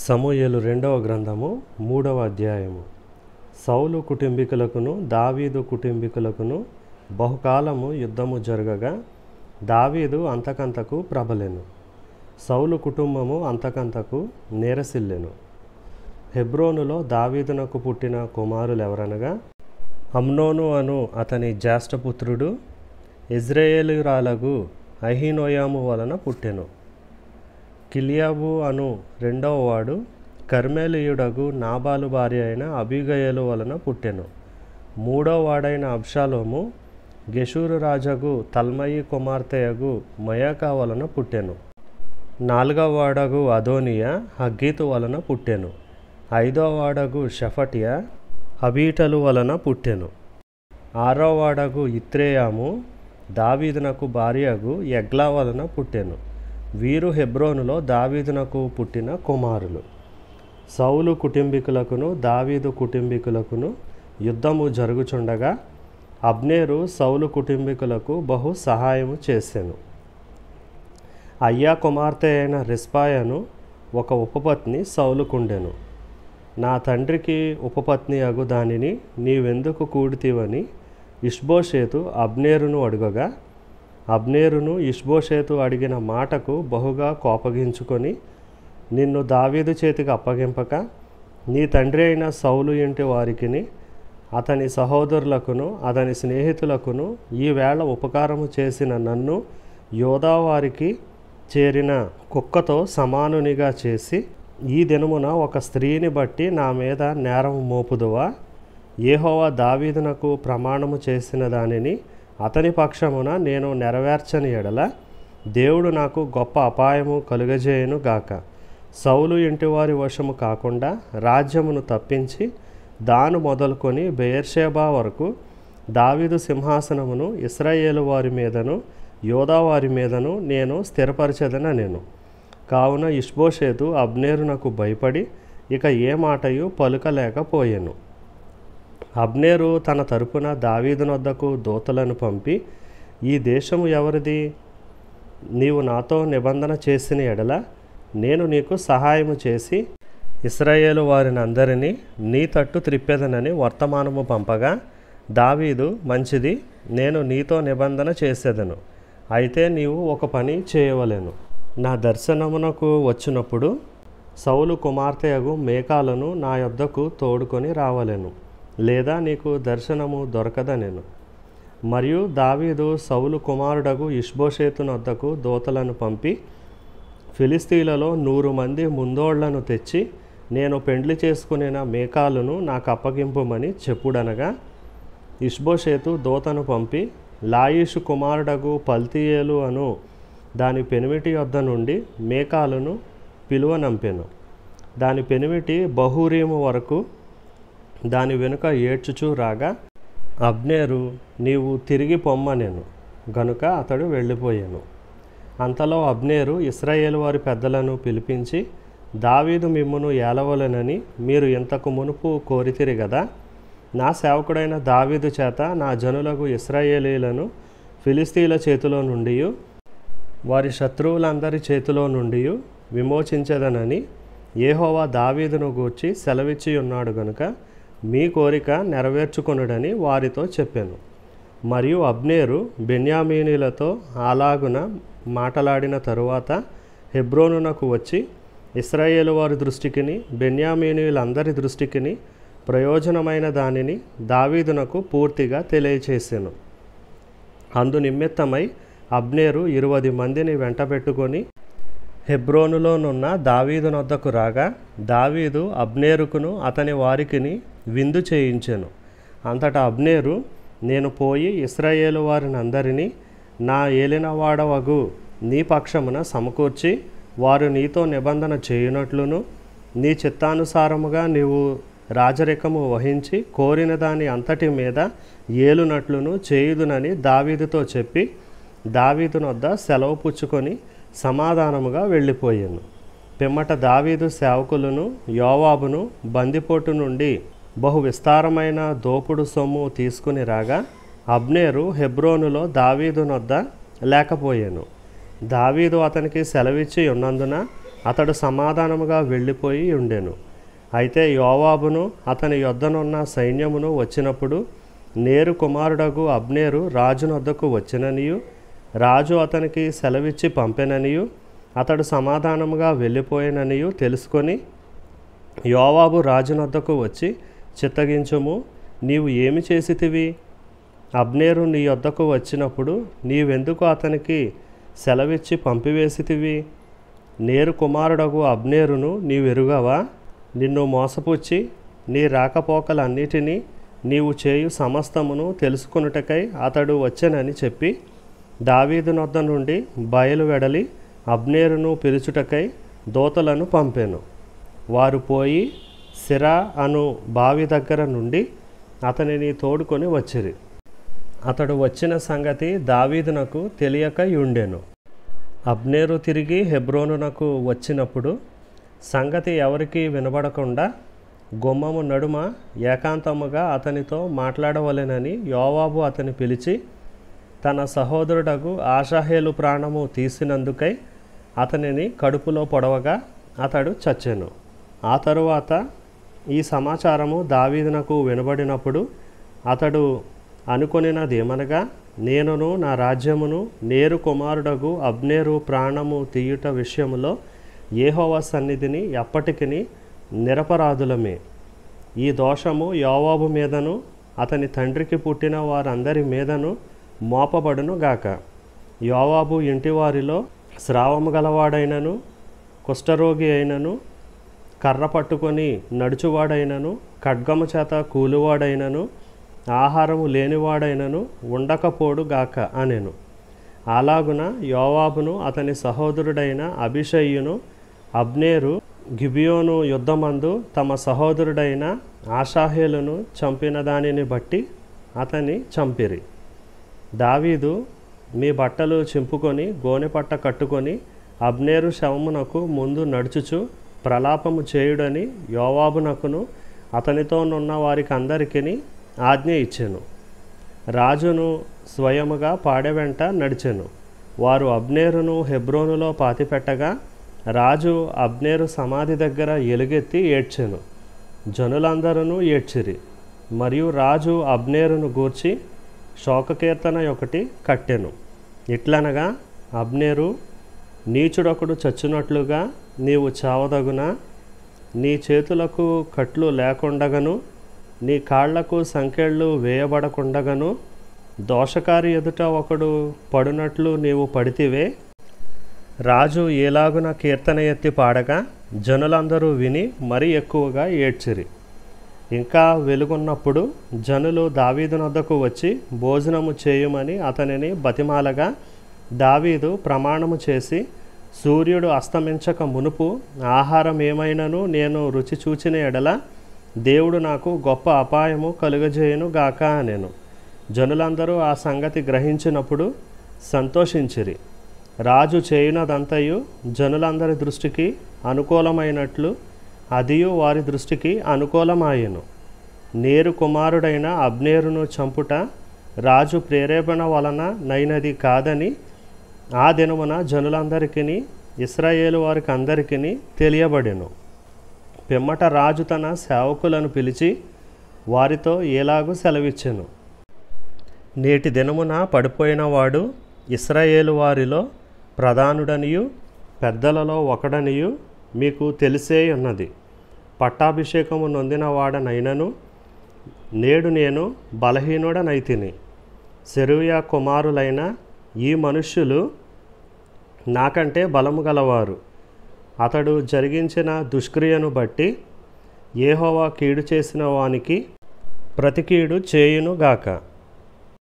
సమూయేలు రెండవ గ్రంథము మూడవ అధ్యాయము సౌలు కుటుంబీకులకును దావీదు కుటుంబీకులకును బహుకాలము యుద్ధము జరగగా దావీదు అంతకంతకు ప్రబలెను సౌలు కుటుంబము అంతకంతకు నేరసిల్లెను హెబ్రోనులో దావీదునకు పుట్టిన కుమారులు ఎవరనగా అమ్నోను అను అతని జ్యేష్ఠపుత్రుడు ఇజ్రాయేలురాలకు అహినోయాము వలన పుట్టెను కిలియాబు అను రెండవ వాడు కర్మేలియుడగు నాబాలు భార్య అయిన అభిగయలు వలన పుట్టెను మూడో వాడైన అబ్షాలోము గెషూరు రాజగు తల్మయి కుమార్తెయగు మయాకా వలన పుట్టెను నాలుగవ వాడగు అదోనియా హగ్గీతు వలన పుట్టెను ఐదో వాడగు షఫటియా అబీటలు వలన పుట్టెను ఆరో వాడగు ఇత్రేయాము దావీదునకు భార్యగు ఎగ్లా వలన పుట్టెను వీరు హెబ్రోనులో దావీదునకు పుట్టిన కుమారులు సౌలు కుటుంబీకులకును దావీదు కుటుంబీకులకును యుద్ధము జరుగుచుండగా అబ్నేరు సౌలు కుటుంబీకులకు బహు సహాయము చేశాను అయ్యా కుమార్తె అయిన రిస్పాయను ఒక ఉపపత్ని సౌలుకుండెను నా తండ్రికి ఉపపత్ని అగు దానిని నీవెందుకు కూడితీవని ఇష్బోషేతు అబ్నేరును అడుగగా అబ్నేరును ఇష్బోషేతు అడిగిన మాటకు బహుగా కోపగించుకొని నిన్ను దావీదు చేతికి అప్పగింపక నీ తండ్రి అయిన సౌలు ఇంటి వారికిని అతని సహోదరులకును అతని స్నేహితులకును ఈవేళ ఉపకారము చేసిన నన్ను యోధావారికి చేరిన కుక్కతో సమానునిగా చేసి ఈ దినమున ఒక స్త్రీని బట్టి నా మీద నేరం మోపుదువా ఏహోవా దావీదునకు ప్రమాణము చేసిన దానిని అతని పక్షమున నేను నెరవేర్చని ఎడల దేవుడు నాకు గొప్ప అపాయము కలుగజేయను గాక సౌలు ఇంటివారి వశము కాకుండా రాజ్యమును తప్పించి దాను మొదలుకొని బెయర్షేబా వరకు దావీదు సింహాసనమును ఇస్రాయేలు వారి మీదను యోధావారి మీదను నేను స్థిరపరచదన నేను కావున ఇష్బోషేతు అబ్నేరునకు భయపడి ఇక ఏ మాటయు పలుకలేకపోయాను అబ్నేరు తన తరపున వద్దకు దూతలను పంపి ఈ దేశము ఎవరిది నీవు నాతో నిబంధన చేసిన ఎడల నేను నీకు సహాయము చేసి ఇస్రాయేలు వారిని అందరినీ నీ తట్టు త్రిప్పెదనని వర్తమానము పంపగా దావీదు మంచిది నేను నీతో నిబంధన చేసేదను అయితే నీవు ఒక పని చేయవలేను నా దర్శనమునకు వచ్చినప్పుడు సౌలు కుమార్తెయగు మేకాలను నా యొద్దకు తోడుకొని రావలేను లేదా నీకు దర్శనము దొరకద నేను మరియు దావీదు సౌలు కుమారుడగు వద్దకు దోతలను పంపి ఫిలిస్తీన్లలో నూరు మంది ముందోళ్లను తెచ్చి నేను పెండ్లి చేసుకునేన మేకాలను నాకు అప్పగింపుమని చెప్పుడనగా ఇష్బోషేతు దోతను పంపి లాయిషు కుమారుడగు పల్తీయేలు అను దాని పెనుమిటి వద్ద నుండి మేకాలను పిలువనంపెను దాని పెనిమిటి బహురీము వరకు దాని వెనుక ఏడ్చుచూ రాగా అబ్నేరు నీవు తిరిగి పొమ్మనేను గనుక అతడు వెళ్ళిపోయాను అంతలో అబ్నేరు ఇస్రాయేల్ వారి పెద్దలను పిలిపించి దావీదు మిమ్మును ఏలవలనని మీరు ఇంతకు మునుపు కోరితిరి కదా నా సేవకుడైన దావీదు చేత నా జనులకు ఇస్రాయేలీలను ఫిలిస్తీన్ల చేతిలో నుండి వారి శత్రువులందరి చేతిలో నుండి విమోచించదనని ఏహోవా దావీదును గూర్చి సెలవిచ్చి ఉన్నాడు గనుక మీ కోరిక నెరవేర్చుకొనుడని వారితో చెప్పాను మరియు అబ్నేరు బెన్యామీనీలతో అలాగున మాటలాడిన తరువాత హెబ్రోనునకు వచ్చి ఇస్రాయేల్ వారి దృష్టికిని బెన్యామీనీయులందరి దృష్టికిని ప్రయోజనమైన దానిని దావీదునకు పూర్తిగా తెలియచేశాను అందు నిమిత్తమై అబ్నేరు ఇరువది మందిని వెంటబెట్టుకొని హెబ్రోనులోనున్న దావీదునొద్దకు రాగా దావీదు అబ్నేరుకును అతని వారికిని విందు చేయించాను అంతటా అబ్నేరు నేను పోయి ఇస్రాయేలు వారిని అందరినీ నా ఏలినవాడవగు నీ పక్షమున సమకూర్చి వారు నీతో నిబంధన చేయునట్లును నీ చిత్తానుసారముగా నీవు రాజరికము వహించి కోరిన దాని అంతటి మీద ఏలునట్లును చేయుదునని దావీదుతో చెప్పి దావీదునొద్ద సెలవు పుచ్చుకొని సమాధానముగా వెళ్ళిపోయాను పిమ్మట దావీదు సేవకులను యోవాబును బందిపోటు నుండి బహు విస్తారమైన దోపుడు సొమ్ము తీసుకుని రాగా అబ్నేరు హెబ్రోనులో నొద్ద లేకపోయాను దావీదు అతనికి సెలవిచ్చి ఉన్నందున అతడు సమాధానముగా వెళ్ళిపోయి ఉండెను అయితే యోవాబును అతని యొద్దనున్న సైన్యమును వచ్చినప్పుడు నేరు కుమారుడగు అబ్నేరు రాజునొద్దకు వచ్చిననియు రాజు అతనికి సెలవిచ్చి పంపిననియు అతడు సమాధానముగా వెళ్ళిపోయిననియు తెలుసుకొని యోవాబు రాజునొద్దకు వచ్చి చిత్తగించము నీవు ఏమి చేసితివి అబ్నేరు నీ వద్దకు వచ్చినప్పుడు నీవెందుకు అతనికి సెలవిచ్చి పంపివేసితివి నేరు కుమారుడగు అబ్నేరును నీవెరుగవా నిన్ను మోసపుచ్చి నీ రాకపోకలన్నిటినీ నీవు చేయు సమస్తమును తెలుసుకున్నటకై అతడు వచ్చానని చెప్పి దావీదు నొద్ద నుండి బయలు వెడలి అబ్నేరును పిలుచుటకై దోతలను పంపాను వారు పోయి సిరా అను బావి దగ్గర నుండి అతనిని తోడుకొని వచ్చిరి అతడు వచ్చిన సంగతి దావీదునకు తెలియక యుండెను అబ్నేరు తిరిగి హెబ్రోనునకు వచ్చినప్పుడు సంగతి ఎవరికీ వినబడకుండా గుమ్మము నడుమ ఏకాంతముగా అతనితో మాట్లాడవలెనని యోవాబు అతని పిలిచి తన సహోదరుడకు ఆశాహేలు ప్రాణము తీసినందుకై అతనిని కడుపులో పొడవగా అతడు చచ్చెను ఆ తరువాత ఈ సమాచారము దావీదునకు వినబడినప్పుడు అతడు అనుకొనినదేమనగా నేనును నా రాజ్యమును నేరు కుమారుడగు అబ్నేరు ప్రాణము తీయుట విషయంలో ఏహోవ సన్నిధిని ఎప్పటికిని నిరపరాధులమే ఈ దోషము యోవాబు మీదను అతని తండ్రికి పుట్టిన వారందరి మీదను మోపబడును గాక యోవాబు ఇంటివారిలో స్రావము గలవాడైనను కుష్ఠరోగి అయినను కర్ర పట్టుకొని నడుచువాడైనను ఖడ్గము చేత కూలివాడైనను ఆహారము లేనివాడైనను ఉండకపోడు గాక అనెను అలాగున యోవాబును అతని సహోదరుడైన అభిషయ్యును అబ్నేరు గిబియోను యుద్ధమందు తమ సహోదరుడైన ఆషాహేలును చంపిన దానిని బట్టి అతని చంపిరి దావీదు మీ బట్టలు చింపుకొని గోనెపట్ట కట్టుకొని అబ్నేరు శవమునకు ముందు నడుచుచు ప్రలాపము చేయుడని యోవాబునకును అతనితోనున్న వారికి అందరికీ ఆజ్ఞ ఇచ్చాను రాజును స్వయముగా పాడె వెంట నడిచెను వారు అబ్నేరును హెబ్రోనులో పాతిపెట్టగా రాజు అబ్నేరు సమాధి దగ్గర ఎలుగెత్తి ఏడ్చెను జనులందరూ ఏడ్చిరి మరియు రాజు అబ్నేరును గూర్చి శోకకీర్తన ఒకటి కట్టెను ఇట్లనగా అబ్నేరు నీచుడొకడు చచ్చినట్లుగా నీవు చావదగునా నీ చేతులకు కట్లు లేకుండగను నీ కాళ్లకు సంకెళ్ళు వేయబడకుండగను దోషకారి ఎదుట ఒకడు పడునట్లు నీవు పడితివే రాజు ఏలాగున కీర్తన ఎత్తి పాడగా జనులందరూ విని మరీ ఎక్కువగా ఏడ్చిరి ఇంకా వెలుగున్నప్పుడు జనులు దావీదు నొద్దకు వచ్చి భోజనము చేయమని అతనిని బతిమాలగా దావీదు ప్రమాణము చేసి సూర్యుడు అస్తమించక మునుపు ఆహారం ఏమైనను నేను రుచి చూచిన ఎడల దేవుడు నాకు గొప్ప అపాయము కలుగజేయను గాక నేను జనులందరూ ఆ సంగతి గ్రహించినప్పుడు సంతోషించిరి రాజు చేయునదంతయు జనులందరి దృష్టికి అనుకూలమైనట్లు అదియు వారి దృష్టికి అనుకూలమాయను నేరు కుమారుడైన అబ్నేరును చంపుట రాజు ప్రేరేపణ వలన నైనది కాదని ఆ దినమున జనులందరికీ ఇస్రాయేలు వారికి అందరికీ తెలియబడెను పిమ్మట రాజు తన సేవకులను పిలిచి వారితో ఎలాగూ సెలవిచ్చెను నేటి దినమున పడిపోయిన వాడు ఇస్రాయేలు వారిలో ప్రధానుడనియు పెద్దలలో ఒకడనియు మీకు తెలిసే ఉన్నది పట్టాభిషేకము నొందినవాడనైనను నేడు నేను బలహీనుడనైతిని సెరుయా కుమారులైన ఈ మనుష్యులు నాకంటే బలము గలవారు అతడు జరిగించిన దుష్క్రియను బట్టి ఏహోవా కీడు చేసిన వానికి ప్రతికీడు చేయునుగాక